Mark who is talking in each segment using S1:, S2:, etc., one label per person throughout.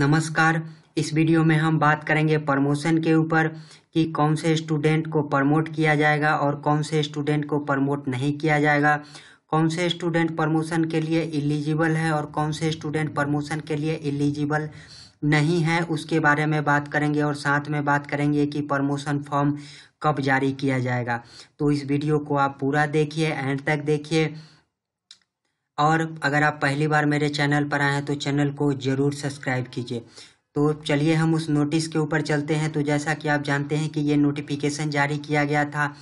S1: नमस्कार इस वीडियो में हम बात करेंगे प्रमोशन के ऊपर कि कौन से स्टूडेंट को प्रमोट किया जाएगा और कौन से स्टूडेंट को प्रमोट नहीं किया जाएगा कौन से स्टूडेंट प्रमोशन के लिए एलिजिबल है और कौन से स्टूडेंट प्रमोशन के लिए एलिजिबल नहीं है उसके बारे में बात करेंगे और साथ में बात करेंगे कि प्रमोशन फॉर्म कब जारी किया जाएगा तो इस वीडियो को आप पूरा देखिए एंड तक देखिए और अगर आप पहली बार मेरे चैनल पर आए हैं तो चैनल को ज़रूर सब्सक्राइब कीजिए तो चलिए हम उस नोटिस के ऊपर चलते हैं तो जैसा कि आप जानते हैं कि ये नोटिफिकेशन जारी किया गया था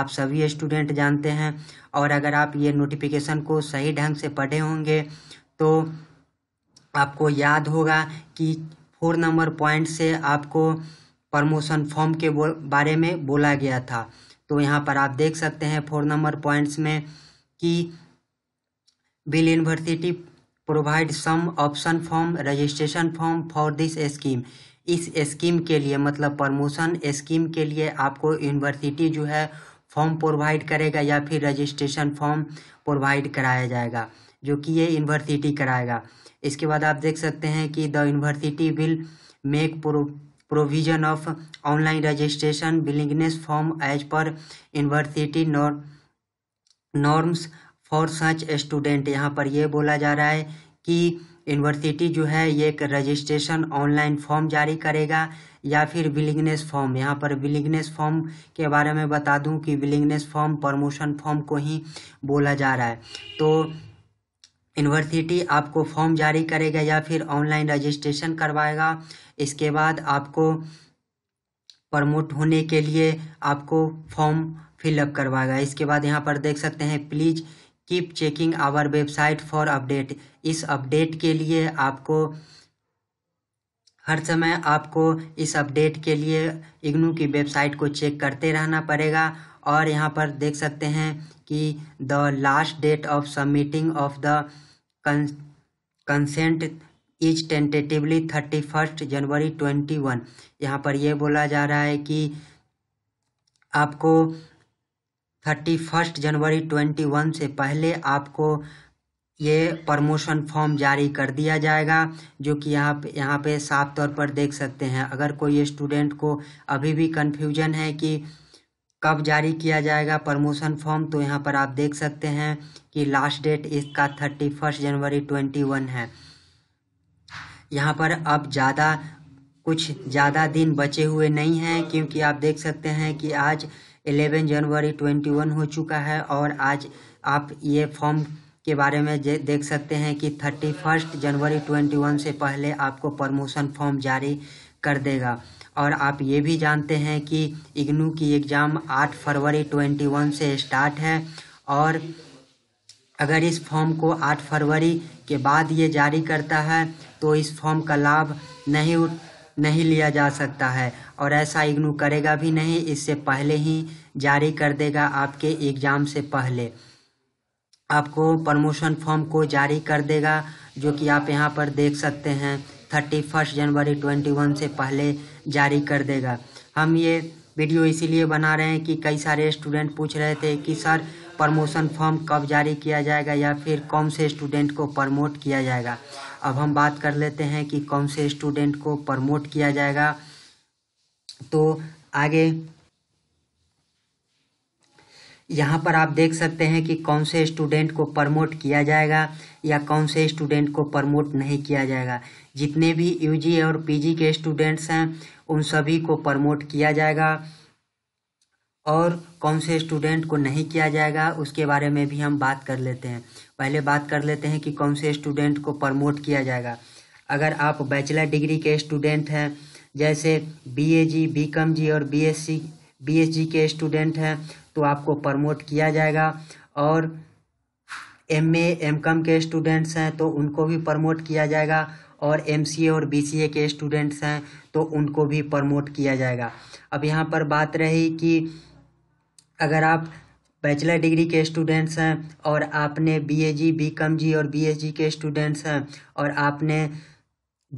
S1: आप सभी स्टूडेंट जानते हैं और अगर आप ये नोटिफिकेशन को सही ढंग से पढ़े होंगे तो आपको याद होगा कि फोर नंबर पॉइंट से आपको प्रमोशन फॉर्म के बारे में बोला गया था तो यहाँ पर आप देख सकते हैं फोर नंबर पॉइंट्स में कि Will university provide some option form registration form for this scheme इस स्कीम के लिए मतलब प्रमोशन स्कीम के लिए आपको यूनिवर्सिटी जो है फॉर्म प्रोवाइड करेगा या फिर रजिस्ट्रेशन फॉर्म प्रोवाइड कराया जाएगा जो कि ये यूनिवर्सिटी कराएगा इसके बाद आप देख सकते हैं कि the university will make pro provision of online registration willingness form as per university norms for such student यहाँ पर यह बोला जा रहा है कि यूनिवर्सिटी जो है ये एक रजिस्ट्रेशन ऑनलाइन फॉर्म जारी करेगा या फिर विलिंगनेस फॉर्म यहाँ पर विलिंगनेस फॉर्म के बारे में बता दूं कि विलिंगनेस फॉर्म प्रमोशन फॉर्म को ही बोला जा रहा है तो यूनिवर्सिटी आपको फॉर्म जारी करेगा या फिर ऑनलाइन रजिस्ट्रेशन करवाएगा इसके बाद आपको प्रमोट होने के लिए आपको फॉर्म फिलअप करवाएगा इसके बाद यहाँ पर देख सकते हैं please keep checking our website for update इस अपडेट के लिए आपको हर समय आपको इस अपडेट के लिए इग्नू की वेबसाइट को चेक करते रहना पड़ेगा और यहाँ पर देख सकते हैं कि the last date of submitting of the consent is tentatively thirty first January twenty one यहाँ पर यह बोला जा रहा है कि आपको thirty first January twenty one से पहले आपको ये प्रमोशन फॉर्म जारी कर दिया जाएगा जो कि यहाँ पे यहाँ पे साफ तौर पर देख सकते हैं अगर कोई स्टूडेंट को अभी भी कन्फ्यूजन है कि कब जारी किया जाएगा प्रमोशन फॉर्म तो यहाँ पर आप देख सकते हैं कि लास्ट डेट इसका thirty first January twenty one है यहाँ पर अब ज़्यादा कुछ ज़्यादा दिन बचे हुए नहीं हैं क्योंकि आप देख सकते हैं कि आज 11 जनवरी 21 हो चुका है और आज आप ये फॉर्म के बारे में देख सकते हैं कि थर्टी फर्स्ट जनवरी 21 से पहले आपको प्रमोशन फॉर्म जारी कर देगा और आप ये भी जानते हैं कि इग्नू की एग्ज़ाम 8 फरवरी 21 से स्टार्ट है और अगर इस फॉर्म को 8 फरवरी के बाद ये जारी करता है तो इस फॉर्म का लाभ नहीं नहीं लिया जा सकता है और ऐसा इग्नू करेगा भी नहीं इससे पहले ही जारी कर देगा आपके एग्ज़ाम से पहले आपको प्रमोशन फॉर्म को जारी कर देगा जो कि आप यहाँ पर देख सकते हैं thirty first January twenty one से पहले जारी कर देगा हम ये वीडियो इसीलिए बना रहे हैं कि कई सारे स्टूडेंट पूछ रहे थे कि सर प्रमोशन फॉर्म कब जारी किया जाएगा या फिर कौन से स्टूडेंट को प्रमोट किया जाएगा अब हम बात कर लेते हैं कि कौन से स्टूडेंट को प्रमोट किया जाएगा तो आगे यहाँ पर आप देख सकते हैं कि कौन से स्टूडेंट को प्रमोट किया जाएगा या कौन से स्टूडेंट को प्रमोट नहीं किया जाएगा जितने भी यूजी और पीजी के स्टूडेंट्स हैं उन सभी को प्रमोट किया जाएगा और कौन से स्टूडेंट को नहीं किया जाएगा उसके बारे में भी हम बात कर लेते हैं पहले बात कर लेते हैं कि कौन से स्टूडेंट को प्रमोट किया जाएगा अगर आप बैचलर डिग्री के स्टूडेंट हैं जैसे बी ए जी बी कम जी और B S C B S G के स्टूडेंट हैं तो आपको प्रमोट किया जाएगा और एम ए एम कम के स्टूडेंट्स हैं तो उनको भी प्रमोट किया जाएगा और एम सी ए और बी सी ए के स्टूडेंट्स हैं तो उनको भी प्रमोट किया जाएगा अब यहाँ पर बात रही कि अगर आप बैचलर डिग्री के स्टूडेंट्स हैं और आपने बी ए जी बी कम जी और बी एस जी के स्टूडेंट्स हैं और आपने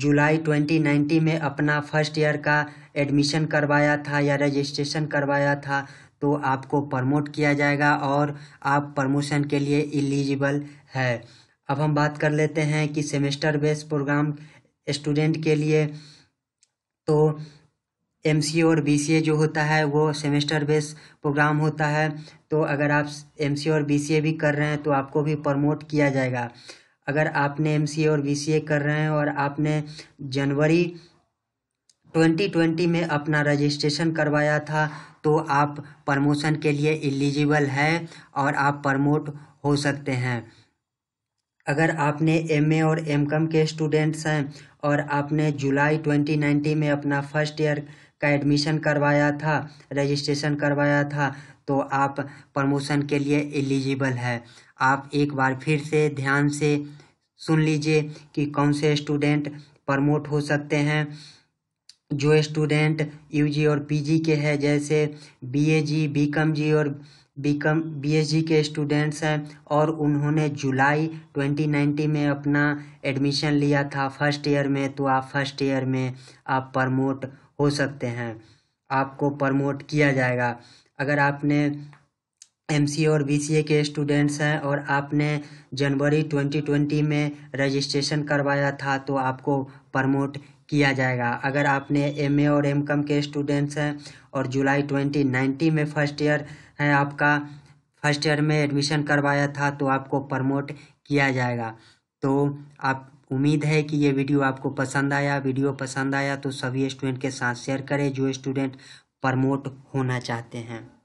S1: जुलाई 2019 में अपना फर्स्ट ईयर का एडमिशन करवाया था या रजिस्ट्रेशन करवाया था तो आपको प्रमोट किया जाएगा और आप प्रमोशन के लिए एलिजिबल है अब हम बात कर लेते हैं कि सेमेस्टर बेस प्रोग्राम स्टूडेंट के लिए तो एम और बी जो होता है वो सेमेस्टर बेस प्रोग्राम होता है तो अगर आप एम और बी भी कर रहे हैं तो आपको भी प्रमोट किया जाएगा अगर आपने एम और बी कर रहे हैं और आपने जनवरी 2020 में अपना रजिस्ट्रेशन करवाया था तो आप प्रमोशन के लिए एलिजिबल है और आप प्रमोट हो सकते हैं अगर आपने एम और एम के स्टूडेंट्स हैं और आपने जुलाई 2019 में अपना फर्स्ट ईयर का एडमिशन करवाया था रजिस्ट्रेशन करवाया था तो आप प्रमोशन के लिए एलिजिबल है आप एक बार फिर से ध्यान से सुन लीजिए कि कौन से स्टूडेंट प्रमोट हो सकते हैं जो स्टूडेंट यूजी और पीजी के हैं जैसे बीएजी, जी बीकॉम जी और बीकम बीएसजी के स्टूडेंट्स हैं और उन्होंने जुलाई 2019 में अपना एडमिशन लिया था फर्स्ट ईयर में तो आप फर्स्ट ईयर में आप प्रमोट हो सकते हैं आपको प्रमोट किया जाएगा अगर आपने एम और बी के स्टूडेंट्स हैं और आपने जनवरी 2020 में रजिस्ट्रेशन करवाया था तो आपको प्रमोट किया जाएगा अगर आपने एम और एम के स्टूडेंट्स हैं और जुलाई 2019 में फर्स्ट ईयर है आपका फर्स्ट ईयर में एडमिशन करवाया था तो आपको प्रमोट किया जाएगा तो आप उम्मीद है कि ये वीडियो आपको पसंद आया वीडियो पसंद आया तो सभी स्टूडेंट के साथ शेयर करें जो स्टूडेंट प्रमोट होना चाहते हैं